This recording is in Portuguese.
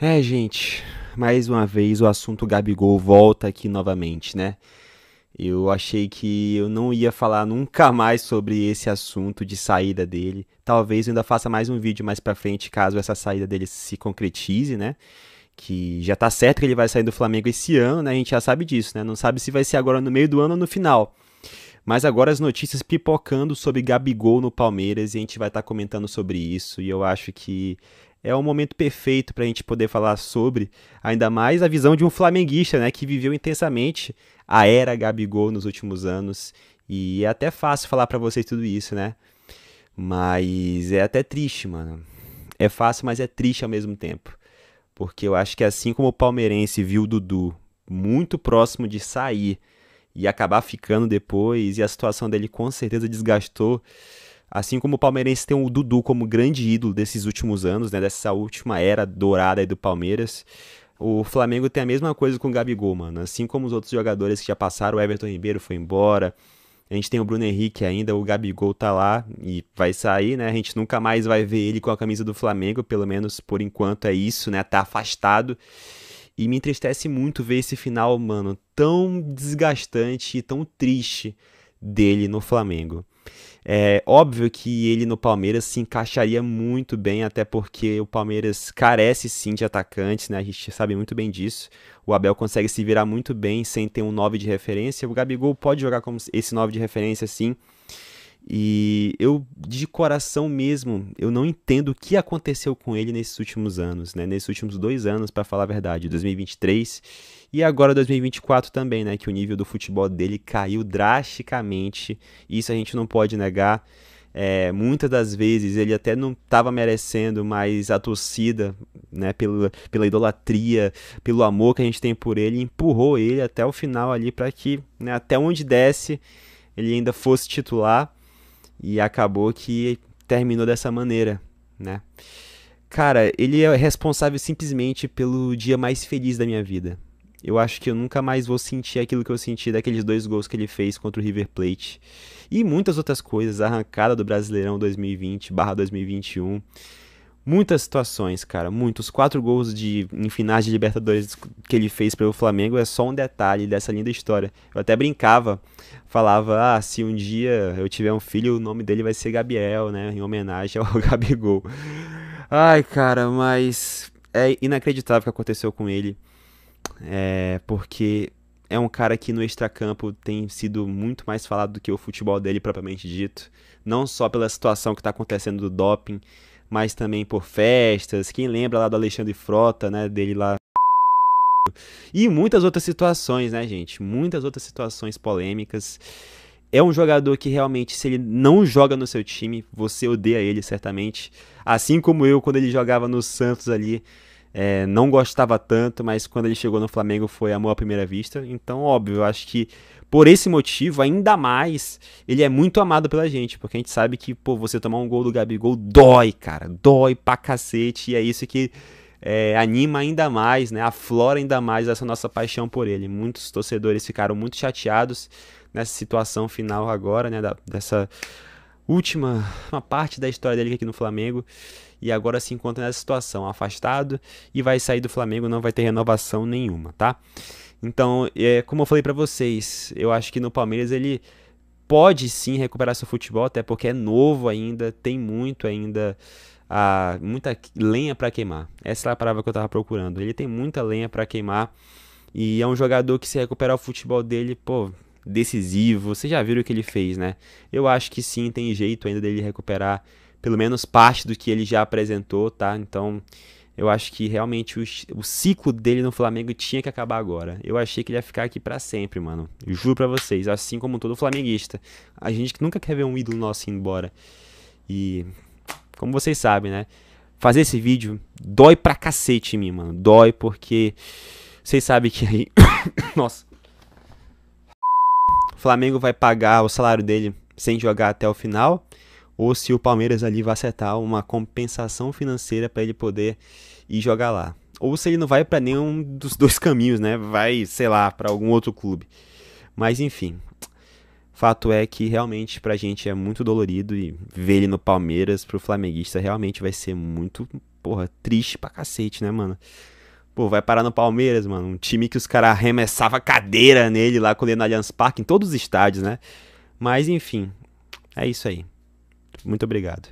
É, gente, mais uma vez o assunto Gabigol volta aqui novamente, né? Eu achei que eu não ia falar nunca mais sobre esse assunto de saída dele. Talvez eu ainda faça mais um vídeo mais para frente caso essa saída dele se concretize, né? Que já tá certo que ele vai sair do Flamengo esse ano, né? A gente já sabe disso, né? Não sabe se vai ser agora no meio do ano ou no final. Mas agora as notícias pipocando sobre Gabigol no Palmeiras e a gente vai estar tá comentando sobre isso. E eu acho que é o momento perfeito para a gente poder falar sobre, ainda mais a visão de um flamenguista, né, que viveu intensamente a era Gabigol nos últimos anos. E é até fácil falar para vocês tudo isso, né? Mas é até triste, mano. É fácil, mas é triste ao mesmo tempo. Porque eu acho que assim como o palmeirense viu o Dudu muito próximo de sair e acabar ficando depois, e a situação dele com certeza desgastou Assim como o palmeirense tem o Dudu como grande ídolo desses últimos anos, né, dessa última era dourada aí do Palmeiras, o Flamengo tem a mesma coisa com o Gabigol, mano. Assim como os outros jogadores que já passaram, o Everton Ribeiro foi embora, a gente tem o Bruno Henrique ainda, o Gabigol tá lá e vai sair, né? A gente nunca mais vai ver ele com a camisa do Flamengo, pelo menos por enquanto é isso, né? Tá afastado. E me entristece muito ver esse final, mano, tão desgastante e tão triste dele no Flamengo. É óbvio que ele no Palmeiras se encaixaria muito bem, até porque o Palmeiras carece sim de atacantes, né? A gente sabe muito bem disso. O Abel consegue se virar muito bem sem ter um 9 de referência. O Gabigol pode jogar como esse 9 de referência, sim. E eu, de coração mesmo, eu não entendo o que aconteceu com ele nesses últimos anos, né? Nesses últimos dois anos, para falar a verdade, 2023 e agora 2024 também, né? Que o nível do futebol dele caiu drasticamente. Isso a gente não pode negar. É, muitas das vezes ele até não estava merecendo, mas a torcida, né, pela, pela idolatria, pelo amor que a gente tem por ele, empurrou ele até o final ali para que, né, até onde desce, ele ainda fosse titular. E acabou que terminou dessa maneira, né? Cara, ele é responsável simplesmente pelo dia mais feliz da minha vida. Eu acho que eu nunca mais vou sentir aquilo que eu senti daqueles dois gols que ele fez contra o River Plate. E muitas outras coisas, a arrancada do Brasileirão 2020/2021 muitas situações, cara, muitos. Quatro gols de, em finais de Libertadores que ele fez pelo Flamengo é só um detalhe dessa linda história. Eu até brincava, falava, ah, se um dia eu tiver um filho, o nome dele vai ser Gabriel, né, em homenagem ao Gabigol. Ai, cara, mas é inacreditável o que aconteceu com ele, é, porque é um cara que no extracampo tem sido muito mais falado do que o futebol dele propriamente dito. Não só pela situação que está acontecendo do doping, mas também por festas. Quem lembra lá do Alexandre Frota, né? Dele lá. E muitas outras situações, né, gente? Muitas outras situações polêmicas. É um jogador que realmente, se ele não joga no seu time, você odeia ele, certamente. Assim como eu, quando ele jogava no Santos ali, é, não gostava tanto, mas quando ele chegou no Flamengo foi amor à primeira vista. Então, óbvio, eu acho que por esse motivo, ainda mais, ele é muito amado pela gente, porque a gente sabe que, pô, você tomar um gol do Gabigol dói, cara, dói pra cacete, e é isso que é, anima ainda mais, né, aflora ainda mais essa nossa paixão por ele. Muitos torcedores ficaram muito chateados nessa situação final agora, né, da, dessa última uma parte da história dele aqui no Flamengo, e agora se encontra nessa situação, afastado, e vai sair do Flamengo, não vai ter renovação nenhuma, tá? Então, é, como eu falei para vocês, eu acho que no Palmeiras ele pode sim recuperar seu futebol, até porque é novo ainda, tem muito ainda a, muita lenha para queimar. Essa é a palavra que eu tava procurando. Ele tem muita lenha para queimar e é um jogador que se recuperar o futebol dele, pô, decisivo. Vocês já viram o que ele fez, né? Eu acho que sim, tem jeito ainda dele recuperar pelo menos parte do que ele já apresentou, tá? Então, eu acho que realmente o, o, ciclo dele no Flamengo tinha que acabar agora. Eu achei que ele ia ficar aqui para sempre, mano. juro para vocês, assim como todo flamenguista. A gente que nunca quer ver um ídolo nosso ir embora. E como vocês sabem, né? Fazer esse vídeo dói pra cacete em mim, mano. Dói porque vocês sabem que aí nossa. O Flamengo vai pagar o salário dele sem jogar até o final ou se o Palmeiras ali vai acertar uma compensação financeira para ele poder ir jogar lá. Ou se ele não vai para nenhum dos dois caminhos, né? Vai, sei lá, para algum outro clube. Mas enfim, fato é que realmente pra gente é muito dolorido e ver ele no Palmeiras pro flamenguista realmente vai ser muito, porra, triste pra cacete, né, mano? Pô, vai parar no Palmeiras, mano. Um time que os caras arremessavam cadeira nele lá com ele no Allianz Parque, em todos os estádios, né? Mas enfim, é isso aí. Muito obrigado.